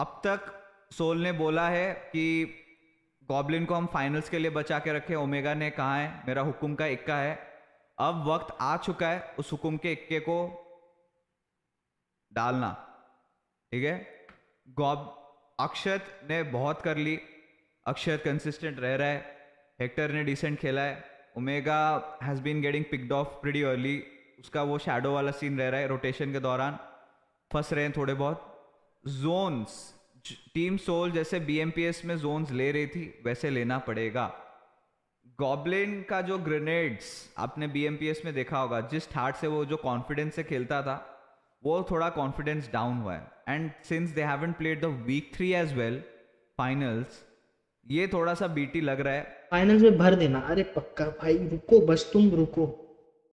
अब तक सोल ने बोला है कि गॉबलिन को हम फाइनल्स के लिए बचा के रखें ओमेगा ने कहा है मेरा हुक्म का इक्का है अब वक्त आ चुका है उस हुक्म के इक्के को डालना ठीक है गॉब अक्षत ने बहुत कर ली अक्षत कंसिस्टेंट रह रहा है हेक्टर ने डिसेंट खेला है Omega has been getting picked off pretty early उसका वो शेडो वाला सीन रह रहा है रोटेशन के दौरान फंस रहे हैं थोड़े बहुत जोन्स टीम सोल जैसे बीएमपीएस में जोन्स ले रही थी वैसे लेना पड़ेगा गॉबलिन का जो ग्रेनेड्स आपने बीएमपीएस में देखा होगा जिस ठाट से वो जो कॉन्फिडेंस से खेलता था वो थोड़ा कॉन्फिडेंस डाउन हुआ है and since they haven't played the week three as well finals ये थोड़ा सा बीटी लग रहा है फाइनल्स में भर देना अरे पक्का भाई रुको बस तुम रुको